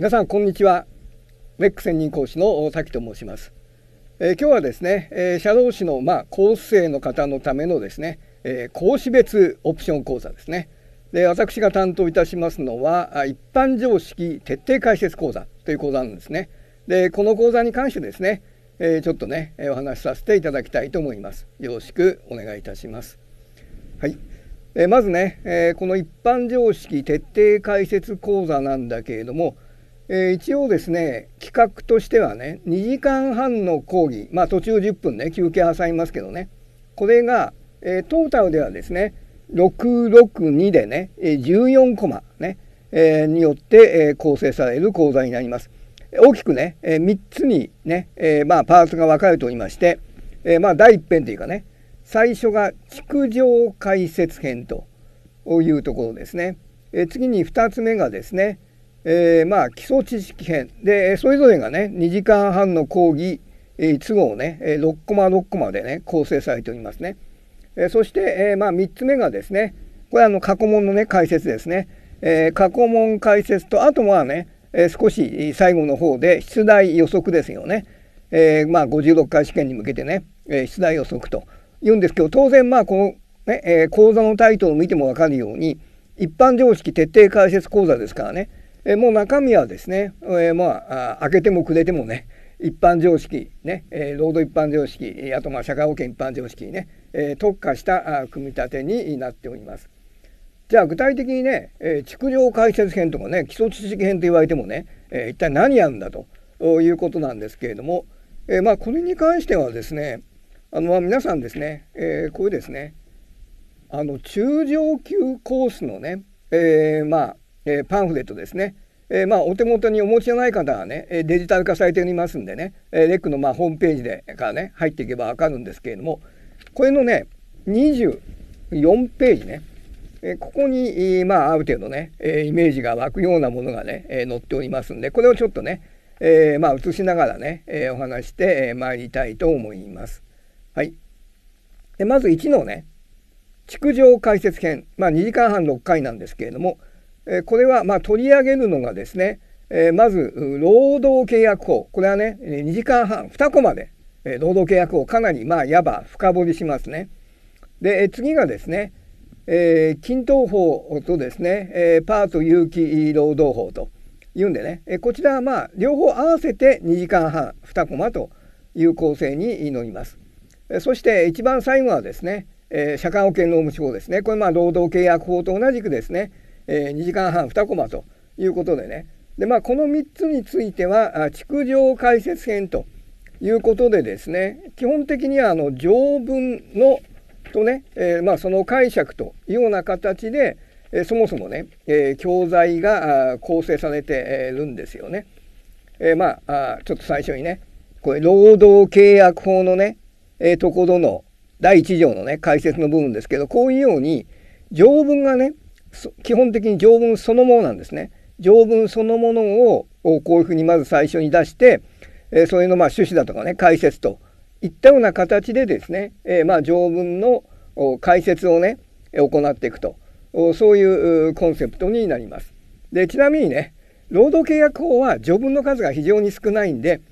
皆さんこんにちはウェック専任講師の大崎と申します、えー、今日はですね、えー、社労士のまあ高生の方のためのですね、えー、講師別オプション講座ですねで私が担当いたしますのは一般常識徹底解説講座という講座なんですねでこの講座に関してですね、えー、ちょっとねお話しさせていただきたいと思いますよろしくお願いいたしますはいえまずね、えー、この一般常識徹底解説講座なんだけれども、えー、一応ですね企画としてはね2時間半の講義まあ途中10分ね休憩挟みますけどねこれが、えー、トータルではですね662でね14コマね、えー、によって、えー、構成される講座になります。大きくね、えー、3つにね、えー、まあパーツが分かれておりまして、えー、まあ第一編というかね最初が築城解説編というところですね。えー、次に2つ目がですねえー、まあ基礎知識編でそれぞれがね2時間半の講義、えー、1号ね6コマ6コマでね構成されておりますね。えー、そして、えー、まあ3つ目がですねこれあの過去問のね解説ですね。えー、過去問解説とあとまあね、えー、少し最後の方で出題予測ですよね。えー、まあ56回試験に向けてね、えー、出題予測と言うんですけど当然まあこのね、えー、講座のタイトルを見ても分かるように一般常識徹底解説講座ですからねえもう中身はですね、えまあ開けてもくれてもね一般常識ね、え労働一般常識あとまあ社会保険一般常識ね、え特化した組み立てになっております。じゃあ具体的にね、え築城解説編とかね基礎知識編と言われてもね、え一体何やるんだということなんですけれども、えまあこれに関してはですねあの皆さんですね、えー、こういうですねあの中上級コースのね、えー、まあえー、パンフレットですね、えー、まあ、お手元にお持ちじゃない方はねデジタル化されておりますんでね、えー、レックのまあホームページでからね入っていけば分かるんですけれどもこれのね24ページね、えー、ここに、まあ、ある程度ね、えイメージが湧くようなものがね、え載っておりますんでこれをちょっとね、えまあ、映しながらね、えお話してまいりたいと思います。はい、でまず1のね築城解説編、まあ、2時間半6回なんですけれどもえこれはま取り上げるのがですね、えまず労働契約法これはね2時間半2コマで、え労働契約法をかなりまあやば深掘りしますね。で、次がですね、えー、均等法とですね、えー、パート有機労働法というんでね、えこちらはまあ両方合わせて2時間半2コマという構成に乗ります。そして一番最後はですね、えー、社会保険労務士法ですねこれまあ労働契約法と同じくですね、え2時間半2コマということでねで、まあ、この3つについては築城解説編ということでですね基本的にはあの条文のとね、えー、まあ、その解釈というような形で、えー、そもそもね、え教材が構成されてるんですよね。えまあちょっと最初にねこれ労働契約法のね、えところの第1条のね解説の部分ですけどこういうように条文がね基本的に条文そのものなんですね。条文そのものをこういうふうにまず最初に出して、えー、それのま趣旨だとかね解説といったような形でですね、えー、ま条文の解説をね行っていくとそういうコンセプトになります。でちなみにね労働契約法は条文の数が非常に少ないんで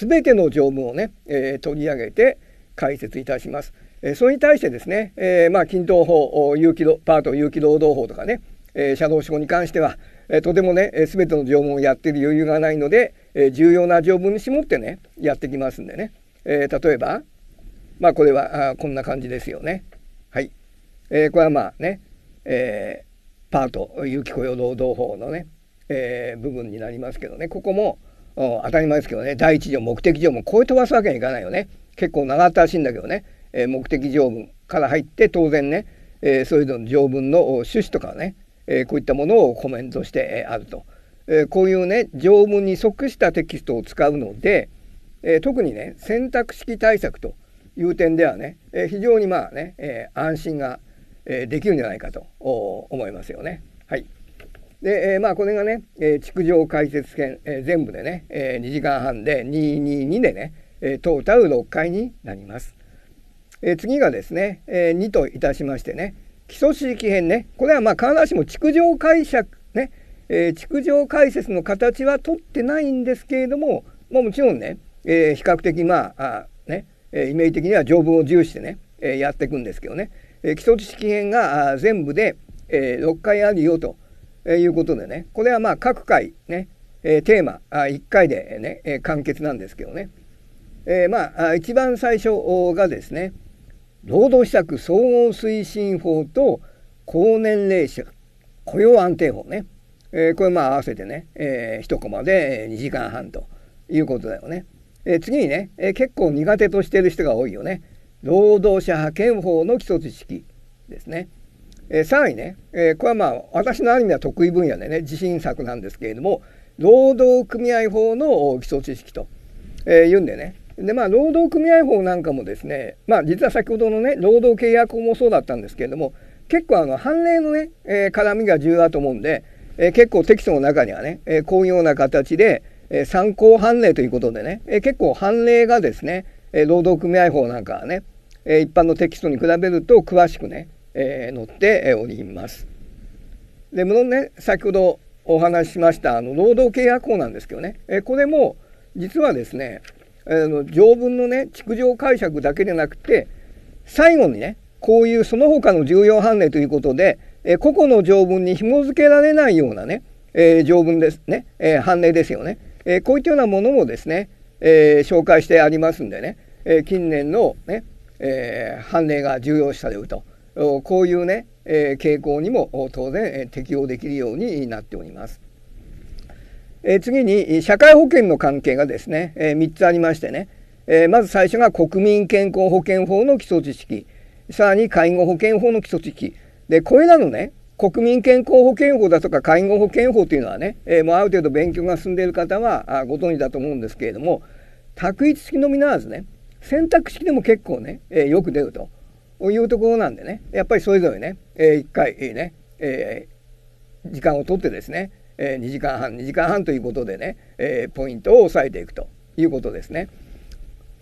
全ての条文をね、えー、取り上げて解説いたします。えそれに対してですね、えまあ、均等法有機パート有機労働法とかね、え社労士法に関しては、えとてもね、えー、全ての条文をやっている余裕がないので、え重要な条文に絞ってねやってきますんでね、え例えばまあこれはあこんな感じですよね。はい、えこれはまあね、えパート有機雇用労働法のね、え部分になりますけどねここも当たり前ですけどね第1条目的条もこう飛ばすわけにはいかないよね結構長ったらしいんだけどねえ目的条文から入って当然ね、えそれぞれの条文の趣旨とかね、えこういったものをコメントしてあると、えこういうね条文に即したテキストを使うので、え特にね選択式対策という点ではね、え非常にまあね、え安心が、えできるんじゃないかと思いますよね。はいで、えまあこれがね、え築城解説編、え全部でね、え2時間半で222でね、えトータル6回になります。えー、次がですね、えー、2といたしましてね基礎知識編ねこれはまあ必ずしも築城解釈ね、えー、築城解説の形は取ってないんですけれども、まあ、もちろんね、えー、比較的まあね、イメージ的には条文を重視してね、えー、やっていくんですけどね、えー、基礎知識編が全部で、えー、6回あるよということでねこれはまあ各回ね、えー、テーマあ1回でね、えー、完結なんですけどね、えー、まあ一番最初がですね労働施策総合推進法と高年齢者雇用安定法ね、えー、これまあ合わせてね、えー、1コマで2時間半ということだよね。えー、次にね、えー、結構苦手としてる人が多いよね労働者派遣法の基礎知識ですね。えー、3位ね、えー、これはまあ私のアニメは得意分野でね自信作なんですけれども労働組合法の基礎知識と、えー、いうんでね、でまあ労働組合法なんかもですねまあ実は先ほどのね労働契約法もそうだったんですけれども結構あの判例のね、えー、絡みが重要だと思うんで、えー、結構テキストの中にはね、えー、こういうような形で、えー、参考判例ということでね、えー、結構判例がですね、えー、労働組合法なんかはね、えー、一般のテキストに比べると詳しくね、えー、載っております。で無論ね先ほどお話ししましたあの労働契約法なんですけどね、えー、これも実はですね、あの条文のね築城解釈だけでなくて最後にねこういうその他の重要判例ということで、えー、個々の条文に紐付けられないようなね、えー、条文ですね、えー、判例ですよね、えこういったようなものもですね、え紹介してありますんでね、え近年のね、え判例が重要視されるとこういうね、え傾向にも当然、え適用できるようになっております。え次に社会保険の関係がですね、え3つありましてね、えまず最初が国民健康保険法の基礎知識さらに介護保険法の基礎知識でこれらのね国民健康保険法だとか介護保険法というのはね、えもうある程度勉強が進んでいる方はご存知だと思うんですけれども択一式のみならずね選択式でも結構ね、えよく出るというところなんでねやっぱりそれぞれね、え1回ね、え時間をとってですねえー、2時間半2時間半ということでね、えー、ポイントを押さえていくということですね。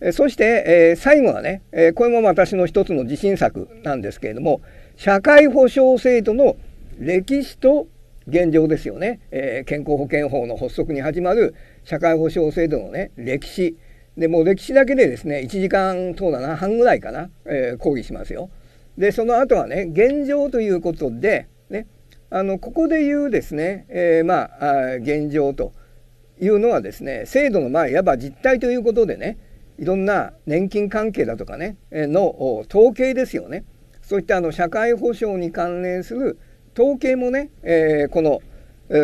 えー、そして、えー、最後はね、えこれも私の一つの自信作なんですけれども社会保障制度の歴史と現状ですよね、え健康保険法の発足に始まる社会保障制度のね歴史でもう歴史だけでですね1時間そうだな半ぐらいかな、え講義しますよ。でその後はね現状ということでねあのここで言うですね、えー、まあ現状というのはですね制度のまあいわば実態ということでねいろんな年金関係だとかねの統計ですよねそういったあの社会保障に関連する統計もね、えー、この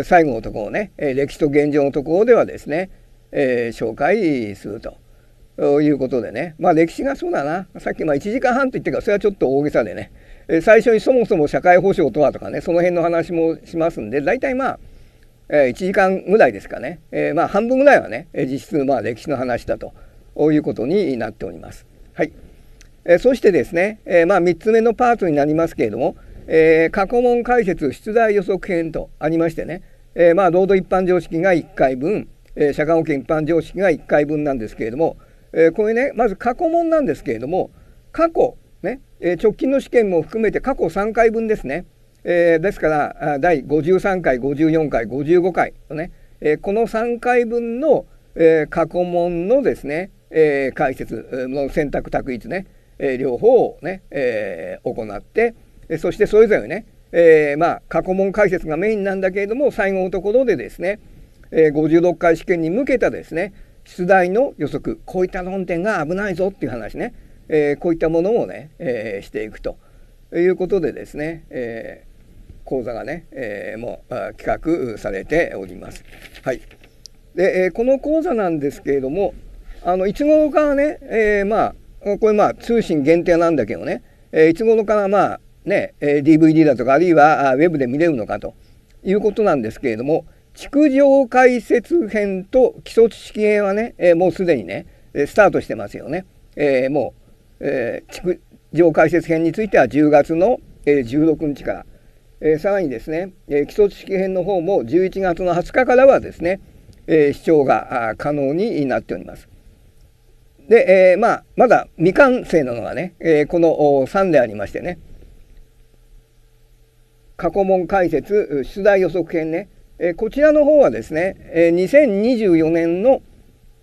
最後のところね歴史と現状のところではですね、えー、紹介すると。いうことでねまあ歴史がそうだなさっきまあ1時間半と言ってからそれはちょっと大げさでねえ最初にそもそも社会保障とはとかねその辺の話もしますんで大体まあえ1時間ぐらいですかね、えまあ半分ぐらいはね実質まあ歴史の話だということになっております。はい、えそしてですね、えまあ3つ目のパートになりますけれども、えー、過去問解説出題予測編とありましてね、えまあ労働一般常識が1回分、え社会保険一般常識が1回分なんですけれども、えこれねまず過去問なんですけれども過去ね、直近の試験も含めて過去3回分ですね。えー、ですから第53回54回55回とね、えー、この3回分の、えー、過去問のですね、えー、解説の選択択一ね、えー、両方をね、えー、行ってそしてそれぞれね、えー、まあ過去問解説がメインなんだけれども最後のところでですね、えー、56回試験に向けたですね出題の予測こういった論点が危ないぞっていう話ねえー、こういったものをね、えー、していくということでですね、えー、講座がね、えー、もう企画されております。はい、で、えこの講座なんですけれどもあのいつ頃からね、えまあこれまあ通信限定なんだけどね、えいつ頃からまあね、え DVD だとかあるいはウェブで見れるのかということなんですけれども築城解説編と基礎知識編はね、えもうすでにねスタートしてますよね。えもうえー、区城解説編については10月の、えー、16日から、えー、さらにですね、え基礎知識編の方も11月の20日からはですね、え視聴が可能になっております。で、えまあ、まだ未完成なのがね、えこの3でありましてね過去問解説出題予測編ね、えこちらの方はですね、え2024年の「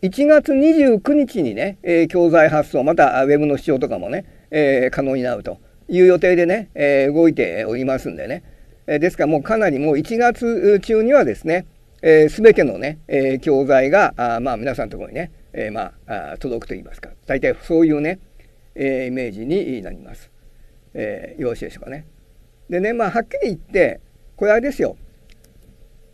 1月29日にね、えー、教材発送またウェブの視聴とかもね、えー、可能になるという予定でね、えー、動いておりますんでね、えですからもうかなりもう1月中にはですね、えー、てのね、え教材があまあ皆さんのところにね、えまあ届くといいますか大体そういうね、えイメージになります、えよろしいでしょうかね。でねまあはっきり言ってこれあれですよ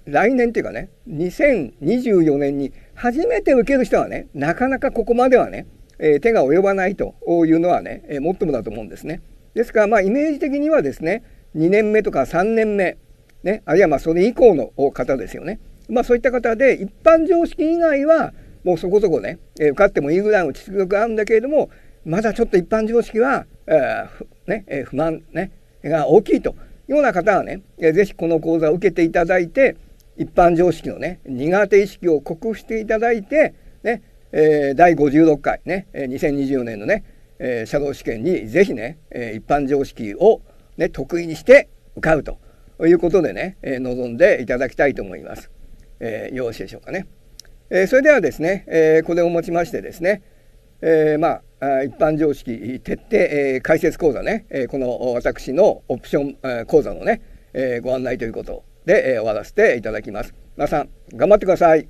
来年っていうかね2024年に初めて受ける人はねなかなかここまではね、えー、手が及ばないというのはね、えー、もっともだと思うんですね。ですからまあイメージ的にはですね2年目とか3年目、ね、あるいはまあ、それ以降の方ですよね。まあ、そういった方で一般常識以外はもうそこそこね、えー、受かってもいいぐらいの実力があるんだけれどもまだちょっと一般常識は、えー、ねえー、不満、ね、が大きいというような方はね、えー、ぜひこの講座を受けていただいて、一般常識のね苦手意識を克服していただいて、ねえー、第56回ね2024年のね、えー、シャドウ試験に是非ね、えー、一般常識を、ね、得意にして受かるということでね、えー、臨んでいただきたいと思います。えー、よろしいでしょうかね。えー、それではですね、えー、これをもちましてですね、えー、まあ一般常識徹底、えー、解説講座ね、えー、この私のオプション、えー、講座のね、えー、ご案内ということで、え終わらせていただきます。皆さん、頑張ってください。